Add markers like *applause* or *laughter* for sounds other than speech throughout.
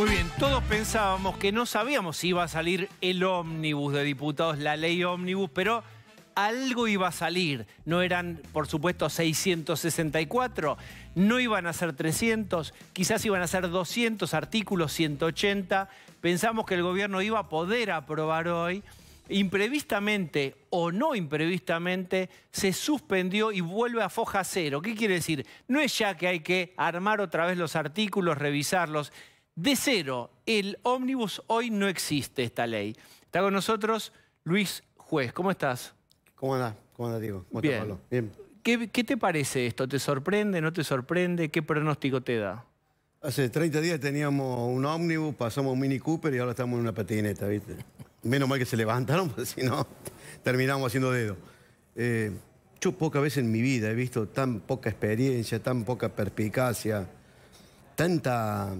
Muy bien, todos pensábamos que no sabíamos si iba a salir el ómnibus de diputados, la ley ómnibus, pero algo iba a salir. No eran, por supuesto, 664, no iban a ser 300, quizás iban a ser 200 artículos, 180. Pensamos que el gobierno iba a poder aprobar hoy. Imprevistamente o no imprevistamente se suspendió y vuelve a foja cero. ¿Qué quiere decir? No es ya que hay que armar otra vez los artículos, revisarlos de cero. El ómnibus hoy no existe esta ley. Está con nosotros Luis Juez. ¿Cómo estás? ¿Cómo andás? ¿Cómo andás, Diego? ¿Cómo Bien. Bien. ¿Qué, te parece esto? ¿Te sorprende? ¿No te sorprende? ¿Qué pronóstico te da? Hace 30 días teníamos un ómnibus, pasamos un Mini Cooper y ahora estamos en una patineta, ¿viste? Menos mal que se levantaron, *laughs* porque si no, terminamos haciendo dedo. Eh, yo pocas veces en mi vida he visto tan poca experiencia, tan poca perspicacia, tanta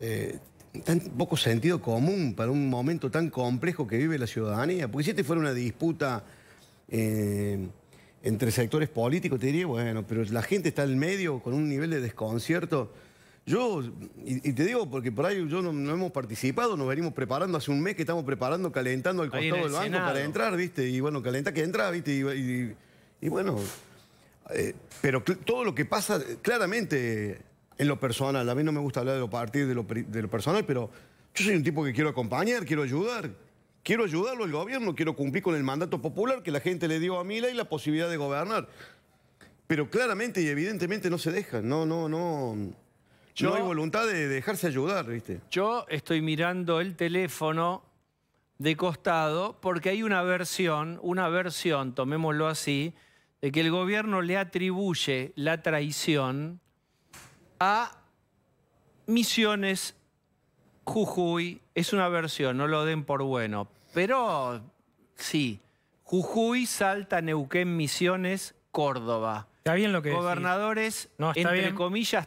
eh, tan poco sentido común para un momento tan complejo que vive la ciudadanía. Porque si este fuera una disputa eh, entre sectores políticos, te diría, bueno, pero la gente está en medio con un nivel de desconcierto. Yo, y, te digo, porque por ahí yo no, hemos participado, nos venimos preparando hace un mes que estamos preparando, calentando al costado del banco para entrar, ¿viste? Y bueno, calenta que entra, ¿viste? y, bueno, eh, pero todo lo que pasa, claramente en lo personal. A mí no me gusta hablar de lo partido de lo, personal, pero yo soy un tipo que quiero acompañar, quiero ayudar. Quiero ayudarlo al gobierno, quiero cumplir con el mandato popular que la gente le dio a Mila y la posibilidad de gobernar. Pero claramente y evidentemente no se deja, no, no, no. Yo, no hay voluntad de dejarse ayudar, ¿viste? Yo estoy mirando el teléfono de costado porque hay una versión, una versión, tomémoslo así, de que el gobierno le atribuye la traición a Misiones Jujuy. Es una versión, no lo den por bueno. Pero sí, Jujuy, Salta, Neuquén, Misiones, Córdoba. Está bien lo que Gobernadores, entre comillas,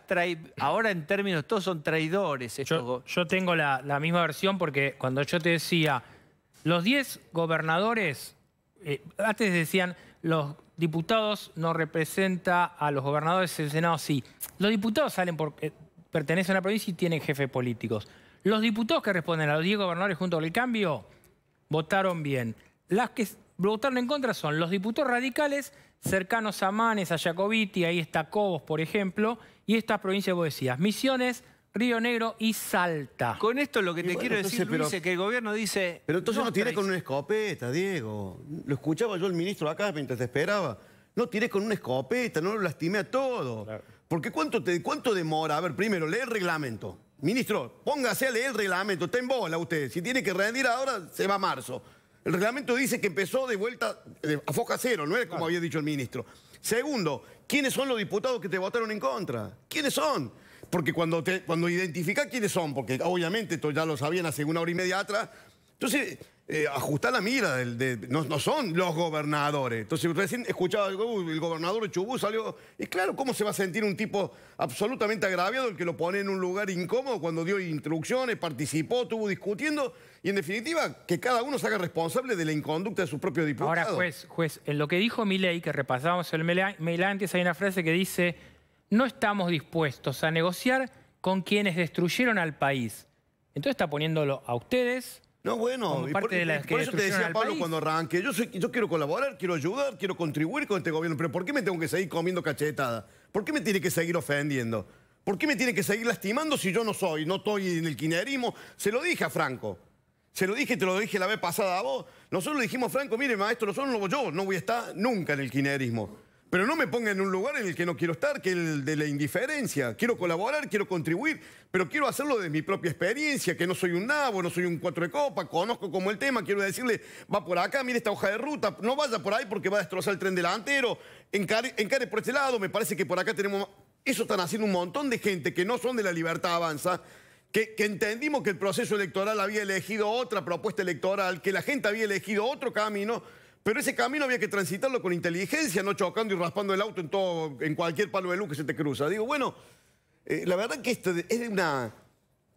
ahora en términos, todos son traidores. Yo, yo, tengo la, misma versión porque cuando yo te decía, los 10 gobernadores, eh, antes decían los diputados no representa a los gobernadores, el Senado sí. Los diputados salen porque eh, pertenecen a una provincia y tienen jefes políticos. Los diputados que responden a los 10 gobernadores junto el cambio votaron bien. Las que votaron en contra son los diputados radicales cercanos a Manes, a Jacobiti, ahí está Cobos, por ejemplo, y estas provincias, vos decías, Misiones, Río Negro y Salta. Con esto lo que te quiero decir, es que el gobierno dice... Pero entonces no tiré con una escopeta, Diego. Lo escuchaba yo el ministro acá mientras te esperaba. No tiré con una escopeta, no lo lastimé a todo. Porque ¿cuánto, te, ¿cuánto demora? A ver, primero, lee el reglamento. Ministro, póngase a leer el reglamento. Está en bola usted. Si tiene que rendir ahora, se va a marzo. El reglamento dice que empezó de vuelta eh, a foca cero, no es como había dicho el ministro. Segundo, ¿quiénes son los diputados que te votaron en contra? ¿Quiénes son? Porque cuando, te, cuando identifica quiénes son, porque obviamente esto ya lo sabían hace una hora y media atrás, entonces eh, ajustar la mira, no, son los gobernadores. Entonces recién escuchaba el, el gobernador Chubú salió, y claro, ¿cómo se va a sentir un tipo absolutamente agraviado el que lo pone en un lugar incómodo cuando dio instrucciones, participó, estuvo discutiendo? Y en definitiva, que cada uno se haga responsable de la inconducta de su propio diputado. Ahora, juez, juez, en lo que dijo Milei, que repasamos el mail antes, hay una frase que dice no estamos dispuestos a negociar con quienes destruyeron al país. Entonces está poniéndolo a ustedes. No, bueno, parte eso te decía Pablo cuando arranqué, yo, yo quiero colaborar, quiero ayudar, quiero contribuir con este gobierno, pero ¿por qué me tengo que seguir comiendo cachetada? ¿Por qué me tiene que seguir ofendiendo? ¿Por qué me tiene que seguir lastimando si yo no soy, no estoy en el quinerismo? Se lo dije a Franco. Se lo dije, te lo dije la vez pasada a vos. Nosotros le dijimos, Franco, mire, maestro, nosotros no, yo no voy a estar nunca en el quinerismo. Pero no me ponga en un lugar en el que no quiero estar, que es el de la indiferencia. Quiero colaborar, quiero contribuir, pero quiero hacerlo desde mi propia experiencia, que no soy un nabo, no soy un cuatro de copa, conozco como el tema, quiero decirle, va por acá, mire esta hoja de ruta, no vaya por ahí porque va a destrozar el tren delantero, encare, por este lado, me parece que por acá tenemos... Eso están haciendo un montón de gente que no son de la libertad avanza, que, que, entendimos que el proceso electoral había elegido otra propuesta electoral, que la gente había elegido otro camino pero ese camino había que transitarlo con inteligencia, no chocando y raspando el auto en, todo, en cualquier palo de luz que se te cruza. Digo, bueno, eh, la verdad que esto es una...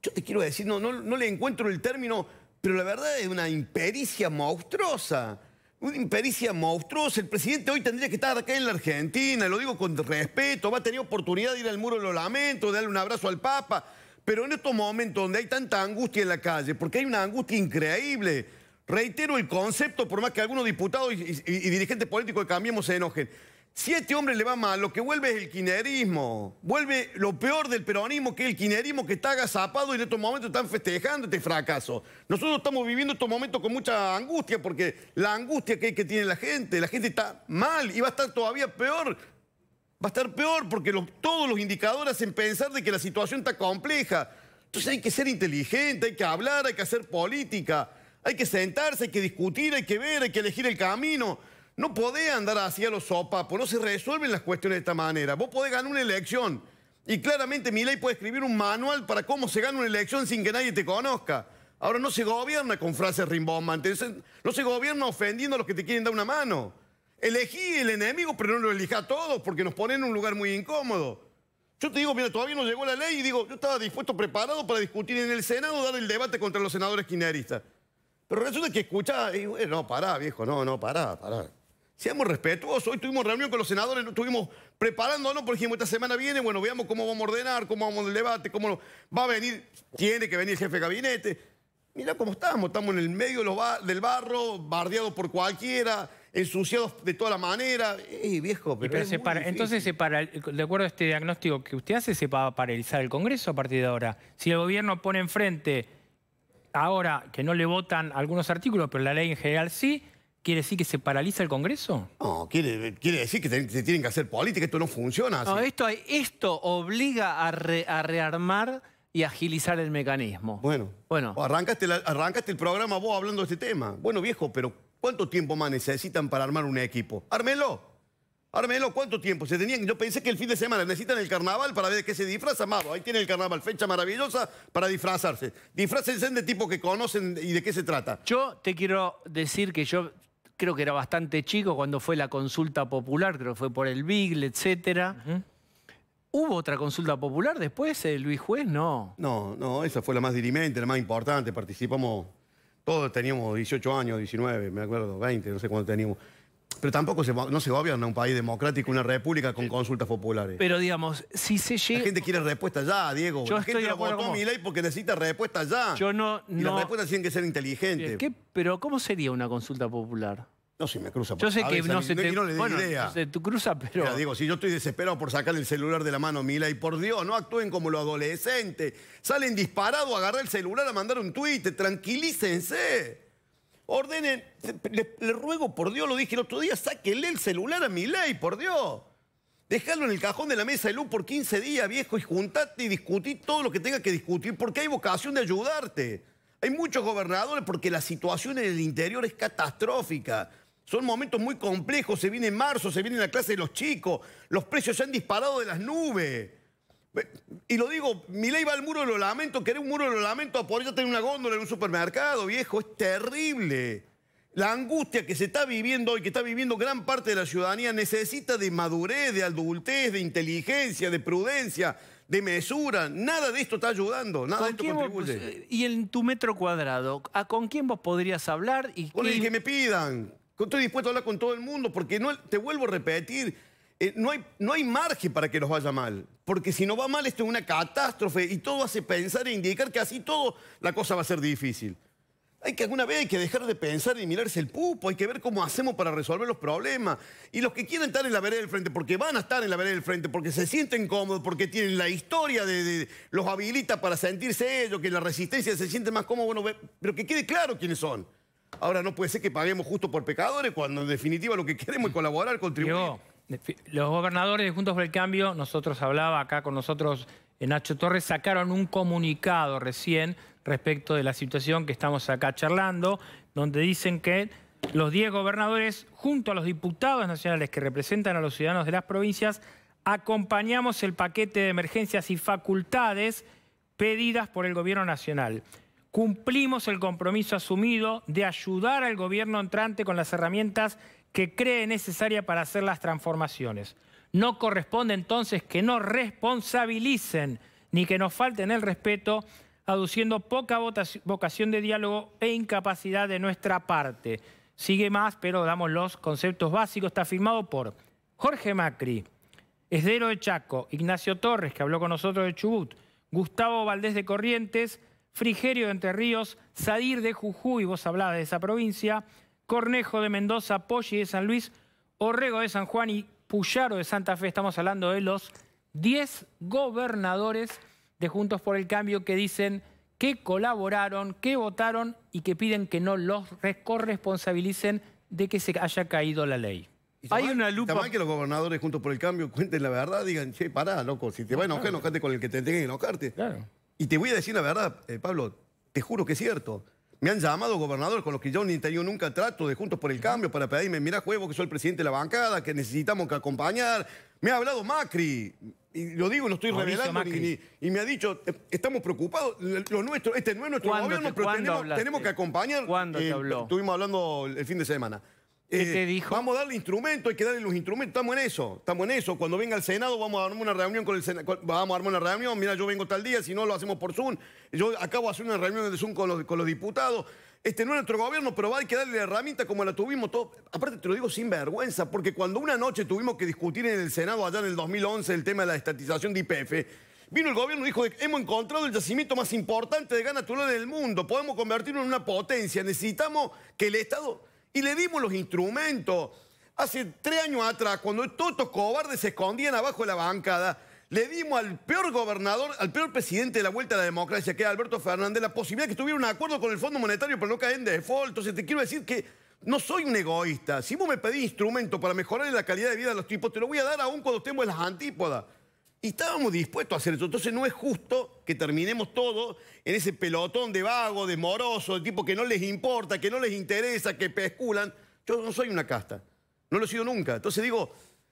Yo te quiero decir, no, no, le encuentro el término, pero la verdad es una impericia monstruosa. Una impericia monstruosa. El presidente hoy tendría que estar acá en la Argentina, lo digo con respeto, va a tener oportunidad de ir al muro lo lamento, de darle un abrazo al Papa. Pero en estos momentos donde hay tanta angustia en la calle, porque hay una angustia increíble Reitero el concepto, por más que algunos diputados y, dirigentes políticos de Cambiemos se enojen. Si a este hombre le va mal, lo que vuelve es el quinerismo. Vuelve lo peor del peronismo, que es el quinerismo que está agazapado y en estos momentos están festejando este fracaso. Nosotros estamos viviendo estos momentos con mucha angustia, porque la angustia que, tiene la gente, la gente está mal y va a estar todavía peor. Va a estar peor porque todos los indicadores hacen pensar de que la situación está compleja. Entonces hay que ser inteligente, hay que hablar, hay que hacer política. Hay que sentarse, hay que discutir, hay que ver, hay que elegir el camino. No podés andar así a los sopapos, no se resuelven las cuestiones de esta manera. Vos podés ganar una elección y claramente mi ley puede escribir un manual para cómo se gana una elección sin que nadie te conozca. Ahora no se gobierna con frases rimbombantes, no se gobierna ofendiendo a los que te quieren dar una mano. Elegí el enemigo, pero no lo elija a todos porque nos ponen en un lugar muy incómodo. Yo te digo, mira, todavía no llegó la ley y digo, yo estaba dispuesto, preparado para discutir en el Senado, dar el debate contra los senadores quineristas. Pero resulta que escucha... y bueno, eh, no, pará, viejo, no, no, pará, pará. Seamos respetuosos, hoy tuvimos reunión con los senadores, estuvimos preparándonos, porque ejemplo, esta semana viene, bueno, veamos cómo vamos a ordenar, cómo vamos el debate, cómo va a venir, tiene que venir el jefe de gabinete. mira cómo estamos, estamos en el medio del barro, bardeados por cualquiera, ensuciados de toda la manera. viejo, pero, entonces, se para, de acuerdo a este diagnóstico que usted hace, se va a paralizar el Congreso a partir de ahora. Si el gobierno pone enfrente ahora que no le votan algunos artículos, pero la ley en general sí, ¿Quiere decir que se paraliza el Congreso? No, quiere, decir que se, tienen que hacer política, esto no funciona así. No, esto, obliga a, rearmar y agilizar el mecanismo. Bueno, bueno. Arrancaste, arrancaste el programa vos hablando de este tema. Bueno, viejo, pero ¿cuánto tiempo más necesitan para armar un equipo? ¡Ármelo! Ahora me cuánto tiempo se tenían. Yo pensé que el fin de semana necesitan el carnaval para ver qué se disfraza, amado. Ahí tiene el carnaval, fecha maravillosa para disfrazarse. Disfrácense de tipo que conocen y de qué se trata. Yo te quiero decir que yo creo que era bastante chico cuando fue la consulta popular, creo que fue por el big, etcétera. ¿Hubo otra consulta popular después, eh, Luis Juez? No. No, no, esa fue la más dirimente, la más importante. Participamos, todos teníamos 18 años, 19, me acuerdo, 20, no sé cuánto teníamos. Pero tampoco se va, no se un país democrático, una república con consultas populares. Pero digamos, si se llega... La gente quiere respuesta ya, Diego. Yo la estoy gente de lo votó Milay porque necesita respuesta ya. Yo no... Y las respuestas tienen que ser inteligentes. Eh, pero ¿cómo sería una consulta popular? No, si me cruza. Yo sé que no se te... bueno, idea. cruza, pero... Mira, digo, si yo estoy desesperado por sacar el celular de la mano, Mila, y por Dios, no actúen como los adolescentes. Salen disparados a agarrar el celular, a mandar un tuit, tranquilícense. Ordenen, le, ruego por Dios, lo dije el otro día, sáquenle el celular a mi ley, por Dios. Dejalo en el cajón de la mesa de luz por 15 días, viejo, y juntate y discutí todo lo que tenga que discutir, porque hay vocación de ayudarte. Hay muchos gobernadores porque la situación en el interior es catastrófica. Son momentos muy complejos, se viene marzo, se viene la clase de los chicos, los precios se han disparado de las nubes. Y lo digo, mi ley va al muro lo lamento. lamentos, querer un muro lo lamento. lamentos, por ya tener una góndola en un supermercado, viejo, es terrible. La angustia que se está viviendo hoy, que está viviendo gran parte de la ciudadanía, necesita de madurez, de adultez, de inteligencia, de prudencia, de mesura. Nada de esto está ayudando, nada de esto contribuye. Eh, y en tu metro cuadrado, ¿a con quién vos podrías hablar? Y con que me pidan. Estoy dispuesto a hablar con todo el mundo, porque no, te vuelvo a repetir, eh, no, hay, no hay margen para que nos vaya mal, porque si no va mal esto es una catástrofe y todo hace pensar e indicar que así todo la cosa va a ser difícil. Hay que alguna vez hay que dejar de pensar y mirarse el pupo, hay que ver cómo hacemos para resolver los problemas. Y los que quieren estar en la vereda del frente, porque van a estar en la vereda del frente, porque se sienten cómodos, porque tienen la historia de, los habilita para sentirse ellos, que la resistencia se siente más cómodo, pero que quede claro quiénes son. Ahora no puede ser que paguemos justo por pecadores cuando en definitiva lo que queremos es colaborar, contribuir los gobernadores de Juntos por el Cambio, nosotros hablaba acá con nosotros en eh, Nacho Torres, sacaron un comunicado recién respecto de la situación que estamos acá charlando, donde dicen que los 10 gobernadores, junto a los diputados nacionales que representan a los ciudadanos de las provincias, acompañamos el paquete de emergencias y facultades pedidas por el Gobierno Nacional. Cumplimos el compromiso asumido de ayudar al Gobierno entrante con las herramientas que cree necesaria para hacer las transformaciones. No corresponde entonces que nos responsabilicen ni que nos falten el respeto, aduciendo poca vocación de diálogo e incapacidad de nuestra parte. Sigue más, pero damos los conceptos básicos. Está firmado por Jorge Macri, Esdero de Chaco, Ignacio Torres, que habló con nosotros de Chubut, Gustavo Valdés de Corrientes, Frigerio de Entre Ríos, Sadir de Jujuy, vos hablabas de esa provincia, Cornejo de Mendoza, Polly de San Luis, Orrego de San Juan y Puyaro de Santa Fe. Estamos hablando de los 10 gobernadores de Juntos por el Cambio que dicen que colaboraron, que votaron y que piden que no los corresponsabilicen de que se haya caído la ley. Hay una lupa. que los gobernadores Juntos por el Cambio cuenten la verdad, digan, che, pará, loco, si te va a enojar, enojate con el que te tenga que enojarte. Y te voy a decir la verdad, eh, Pablo, te juro que es cierto. Me han llamado gobernadores con los que yo ni nunca trato de Juntos por el Cambio para pedirme, mira juego que soy el presidente de la bancada, que necesitamos que acompañar. Me ha hablado Macri, y lo digo, no estoy revelando, y me ha dicho, eh, estamos preocupados, lo nuestro, este no es nuestro gobierno, pero tenemos, que acompañar. ¿Cuándo eh, Estuvimos hablando el fin de semana. Eh, vamos a darle instrumentos, hay que darle los instrumentos, estamos en eso, estamos en eso. Cuando venga el Senado vamos a armar una reunión con el Senado, vamos a armar una reunión, mira, yo vengo tal día, si no lo hacemos por Zoom. Yo acabo de hacer una reunión de Zoom con los, diputados. Este no es nuestro gobierno, pero va a que darle la herramienta como la tuvimos todos. Aparte te lo digo sin vergüenza, porque cuando una noche tuvimos que discutir en el Senado allá en el 2011 el tema de la estatización de IPF, Vino el gobierno y dijo, hemos encontrado el yacimiento más importante de gas natural del mundo, podemos convertirlo en una potencia, necesitamos que el Estado y le dimos los instrumentos. Hace tres años atrás, cuando estos cobardes se escondían abajo de la bancada, le dimos al peor gobernador, al peor presidente de la vuelta a la democracia, que es Alberto Fernández, la posibilidad de que tuviera un acuerdo con el Fondo Monetario para no caer en default. Entonces te quiero decir que no soy un egoísta. Si vos me pedís instrumentos para mejorar la calidad de vida de los tipos, te lo voy a dar aún cuando estemos en las antípodas. Y estábamos dispuestos a hacer eso. Entonces no es justo que terminemos todo en ese pelotón de vago, de moroso, de tipo que no les importa, que no les interesa, que pesculan. Yo no soy una casta. No lo he sido nunca. Entonces digo,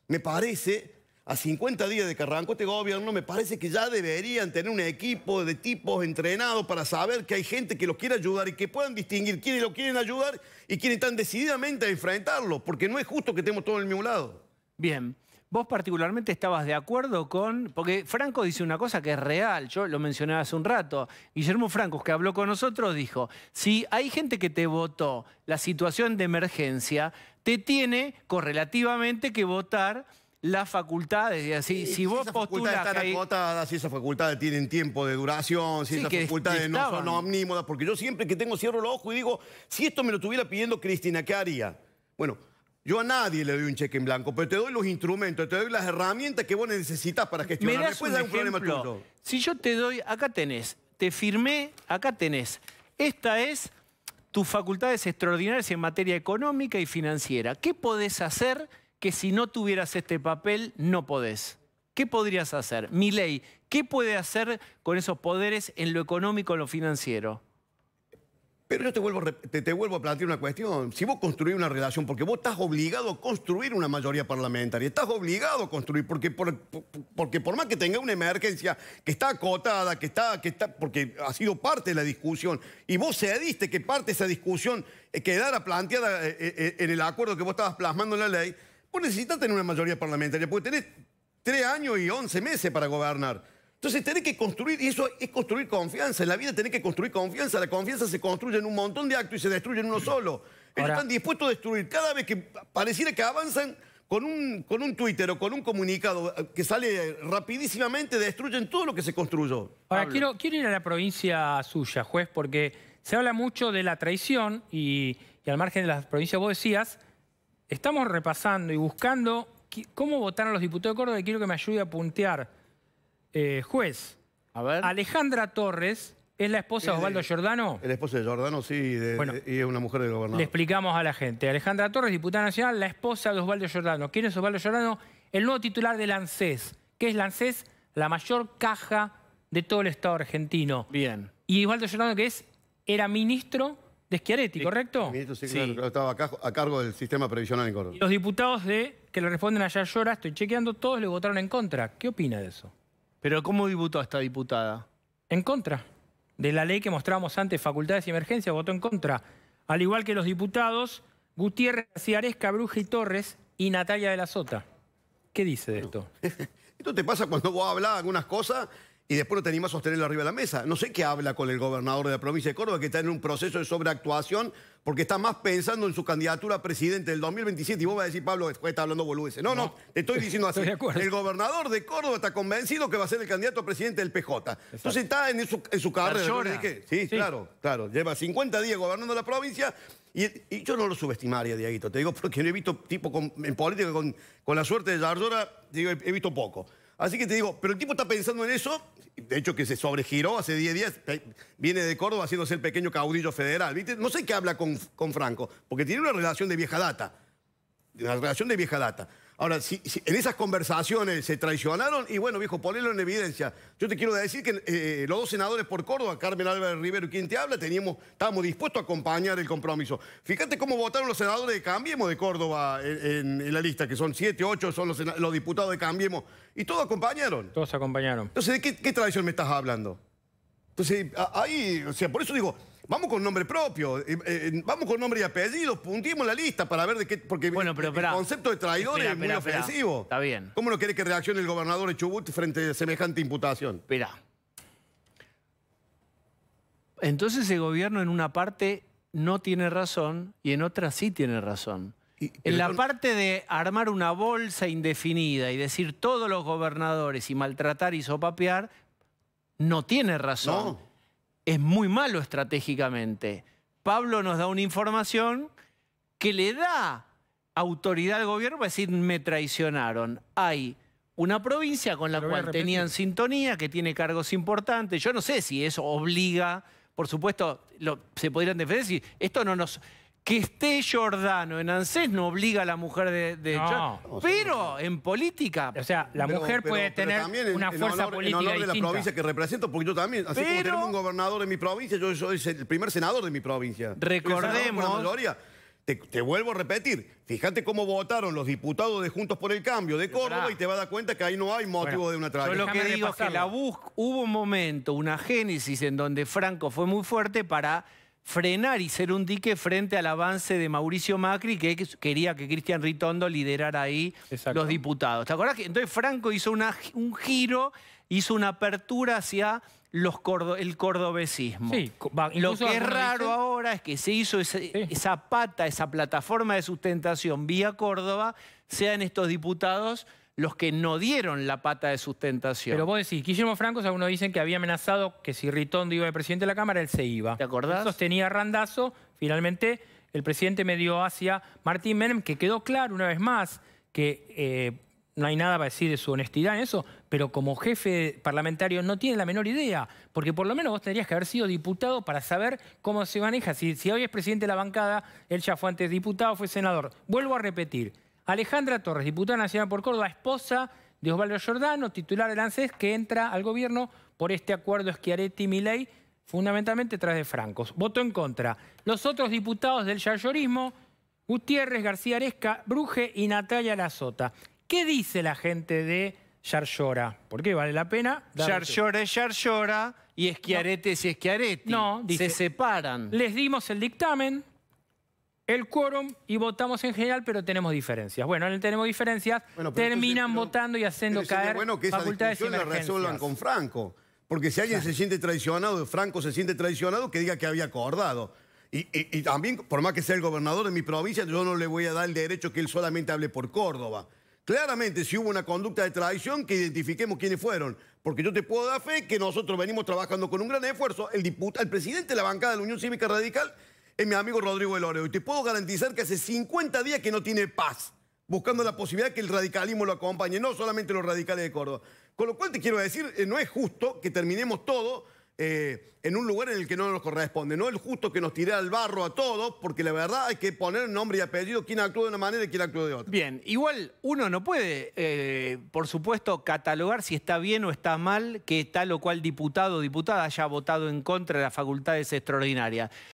me parece, a 50 días de que arrancó este gobierno, me parece que ya deberían tener un equipo de tipos entrenados para saber que hay gente que los quiere ayudar y que puedan distinguir quiénes lo quieren ayudar y quiénes están decididamente a enfrentarlo, porque no es justo que estemos todos en el mismo lado. Bien. Vos particularmente estabas de acuerdo con, porque Franco dice una cosa que es real, yo lo mencioné hace un rato, Guillermo Franco, que habló con nosotros dijo, si hay gente que te votó la situación de emergencia, te tiene correlativamente que votar las facultades. si, vos esas postulas. Están acotadas, si esas facultades tienen tiempo de duración, si esas facultades no son omnímodas, porque yo siempre que tengo cierro los ojos y digo, si esto me lo estuviera pidiendo Cristina, ¿qué haría? Bueno. Yo a nadie le doy un cheque en blanco, pero te doy los instrumentos, te doy las herramientas que vos necesitas para gestionar. ¿Me das un, problema Si yo te doy, acá tenés, te firmé, acá tenés. Esta es tus facultades extraordinarias en materia económica y financiera. ¿Qué podés hacer que si no tuvieras este papel no podés? ¿Qué podrías hacer? Mi ley, ¿qué puede hacer con esos poderes en lo económico, en lo financiero? Pero yo te vuelvo, te, vuelvo a plantear una cuestión. Si vos construís una relación, porque vos estás obligado a construir una mayoría parlamentaria, estás obligado a construir, porque por, porque por más que tenga una emergencia que está acotada, que está, que está, porque ha sido parte de la discusión, y vos cediste que parte de esa discusión eh, quedara planteada eh, eh, en el acuerdo que vos estabas plasmando en la ley, vos necesitas tener una mayoría parlamentaria, porque tenés tres años y once meses para gobernar. Entonces tenés que construir, y eso es construir confianza. En la vida tenés que construir confianza. La confianza se construye en un montón de actos y se destruye en uno mm. solo. Ellos están dispuestos a destruir. Cada vez que pareciera que avanzan con un, con un Twitter o con un comunicado eh, que sale rapidísimamente, destruyen todo lo que se construyó. Ahora, quiero, quiero ir a la provincia suya, juez, porque se habla mucho de la traición y, al margen de las provincias vos decías, estamos repasando y buscando cómo votaron los diputados de Córdoba y quiero que me ayude a puntear eh, juez. A ver. Alejandra Torres es la esposa de Osvaldo Giordano. El esposa de Giordano, sí, y es una mujer del gobernador. Le explicamos a la gente. Alejandra Torres, diputada nacional, la esposa de Osvaldo Giordano. ¿Quién es Osvaldo Giordano? El nuevo titular de ANSES. que es la ANSES? La mayor caja de todo el Estado argentino. Bien. Y Osvaldo Giordano, que es, era ministro de Schiaretti, ¿correcto? ministro, sí, claro, estaba a, cargo del sistema previsional en Córdoba. Los diputados de que le responden allá llora, estoy chequeando, todos le votaron en contra. ¿Qué opina de eso? ¿Pero cómo diputó a esta diputada? En contra de la ley que mostrábamos antes, facultades y emergencia, votó en contra. Al igual que los diputados Gutiérrez, Ciaresca, Bruja y Torres y Natalia de la Sota. ¿Qué dice de esto? *laughs* esto te pasa cuando vos hablas algunas cosas y después no te animas a sostenerlo arriba de la mesa. No sé qué habla con el gobernador de la provincia de Córdoba, que está en un proceso de sobreactuación, porque está más pensando en su candidatura a presidente del 2027. Y vos vas a decir, Pablo, después está hablando boludeces. No, no, no, te estoy diciendo *laughs* así. el gobernador de Córdoba está convencido que va a ser el candidato a presidente del PJ. Entonces está en su, en su carrera. Sí, claro, claro. Lleva 50 días gobernando la provincia y, yo no lo subestimaría, Diaguito, te digo, porque no he visto tipo en política con, la suerte de Yardora, digo, he, visto poco. Así que te digo, pero el tipo está pensando en eso, de hecho que se sobregiró hace 10 días, viene de Córdoba haciéndose el pequeño caudillo federal, No sé qué habla con, con Franco, porque tiene una relación de vieja data, una relación de vieja data. Ahora, si, en esas conversaciones se traicionaron, y bueno, viejo, ponelo en evidencia. Yo te quiero decir que eh, los dos senadores por Córdoba, Carmen Álvarez Rivero y quien te habla, teníamos, estábamos dispuestos a acompañar el compromiso. Fíjate cómo votaron los senadores de Cambiemos de Córdoba en, la lista, que son siete, ocho, son los, diputados de Cambiemos, y todos acompañaron. Todos acompañaron. Entonces, ¿de qué, qué traición me estás hablando? Entonces, ahí, o sea, por eso digo, Vamos con nombre propio, eh, eh, eh, vamos con nombre y apellido, puntimos la lista para ver de qué... Porque bueno, pero, el, concepto de traidor es muy ofensivo. Está bien. ¿Cómo no quiere que reaccione el gobernador de Chubut frente a semejante imputación? Espera. Entonces el gobierno en una parte no tiene razón y en otra sí tiene razón. en la parte de armar una bolsa indefinida y decir todos los gobernadores y maltratar y sopapear, no tiene razón. No es muy malo estratégicamente. Pablo nos da una información que le da autoridad al gobierno para decir, me traicionaron. Hay una provincia con la cual tenían sintonía, que tiene cargos importantes. Yo no sé si eso obliga, por supuesto, lo, se podrían defender si esto no nos que esté Jordano en ANSES no obliga a la mujer de... Pero en política... O sea, la mujer puede tener una fuerza política En honor de la provincia que represento, porque yo también, así como tenemos un gobernador en mi provincia, yo soy el primer senador de mi provincia. Recordemos... Te, vuelvo a repetir, fíjate cómo votaron los diputados de Juntos por el Cambio de Córdoba y te vas a dar cuenta que ahí no hay motivo de una tragedia. Yo lo que digo es que la BUSC hubo un momento, una génesis en donde Franco fue muy fuerte para frenar y ser un dique frente al avance de Mauricio Macri, que quería que Cristian Ritondo liderara ahí los diputados. ¿Te acordás que entonces Franco hizo un giro, hizo una apertura hacia los el cordobesismo? Lo que es raro ahora es que se hizo esa pata, esa plataforma de sustentación vía Córdoba, sean estos diputados los que no dieron la pata de sustentación. Pero vos decís, Guillermo Franco, algunos dicen que había amenazado que si Ritondo iba de presidente de la Cámara, él se iba. ¿Te acordás? sostenía randazo, finalmente el presidente me dio hacia Martín Menem, que quedó claro una vez más que eh, no hay nada para decir de su honestidad en eso, pero como jefe parlamentario no tiene la menor idea, porque por lo menos vos tendrías que haber sido diputado para saber cómo se maneja. Si, si hoy es presidente de la bancada, él ya fue antes diputado, fue senador. Vuelvo a repetir, Alejandra Torres, diputada nacional por Córdoba, esposa de Osvaldo Giordano, titular del ANSES, que entra al gobierno por este acuerdo Schiaretti-Milei, fundamentalmente tras de Francos. Voto en contra. Los otros diputados del yayorismo, Gutiérrez, García Aresca, Bruje y Natalia Lazota. ¿Qué dice la gente de Yarlora? ¿Por qué vale la pena? Yarlora es Yarlora y Esquiarete es Schiaretti. No, Se separan. Les dimos el dictamen, el quórum y votamos en general, pero tenemos diferencias. Bueno, no tenemos diferencias, terminan votando y haciendo caer bueno que esa resuelvan con Franco. Porque si alguien se siente traicionado, Franco se siente traicionado, que diga que había acordado. Y, y, también, por más que sea el gobernador de mi provincia, yo no le voy a dar el derecho que él solamente hable por Córdoba. Claramente, si hubo una conducta de traición, que identifiquemos quiénes fueron. Porque yo te puedo dar fe que nosotros venimos trabajando con un gran esfuerzo. El, diputado, el presidente de la bancada de la Unión Cívica Radical es mi amigo Rodrigo Oreo, Y te puedo garantizar que hace 50 días que no tiene paz, buscando la posibilidad que el radicalismo lo acompañe, no solamente los radicales de Córdoba. Con lo cual te quiero decir, eh, no es justo que terminemos todo eh, en un lugar en el que no nos corresponde. No es justo que nos tire al barro a todos, porque la verdad hay que poner nombre y apellido quién actúa de una manera y quién actúa de otra. Bien, igual uno no puede, eh, por supuesto, catalogar si está bien o está mal que tal o cual diputado o diputada haya votado en contra de las facultades extraordinarias.